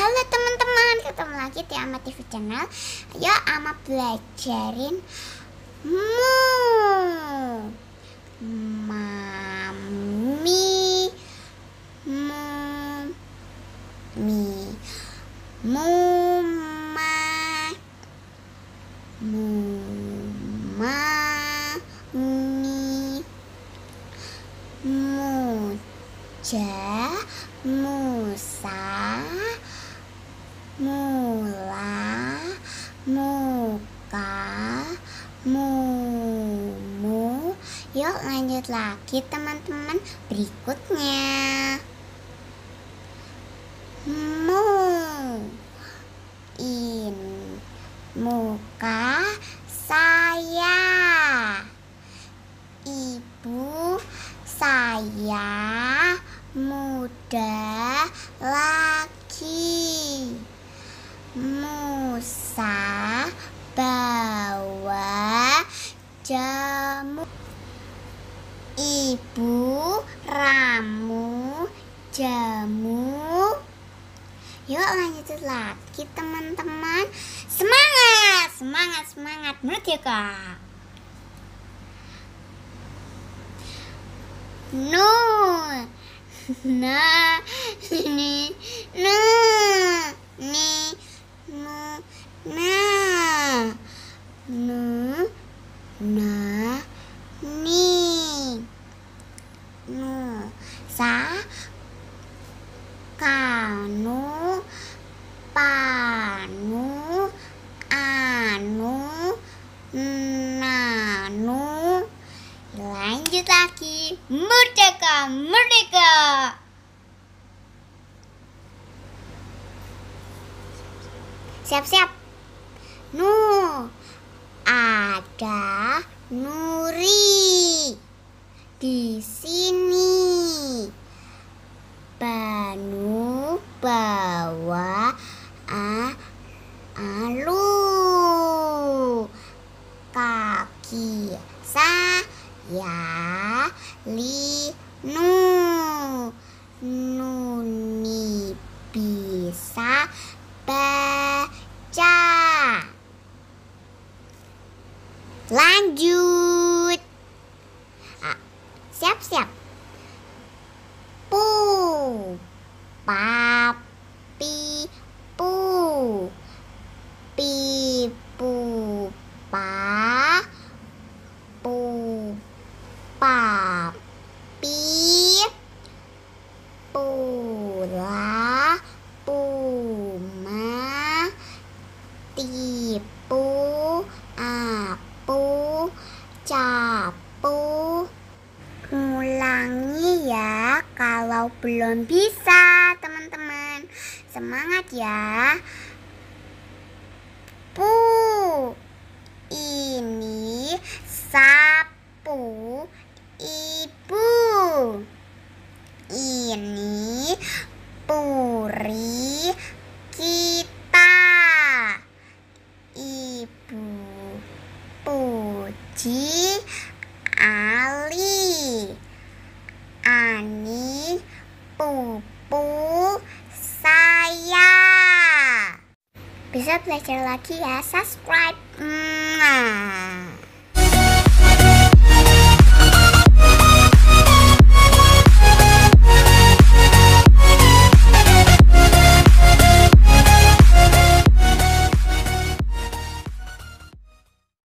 Halo teman-teman, ketemu lagi di Ama TV Channel Ayo Ama belajarin Mu Mami Mu Mi Mu Ma Mu Ma Mi Muja Musa lanjut lagi teman-teman berikutnya mu in muka saya ibu saya muda lagi Musa bawa jauh orangnya itu laki teman-teman semangat semangat semangat menurut ya kak no nah ini nah merdeka merdeka siap-siap nu ada nuri di sini Lanjut. Siap-siap. Ah, kalau belum bisa teman-teman semangat ya pu ini sapu ibu ini puri kita ibu puji pupu saya. Bisa belajar lagi ya, subscribe.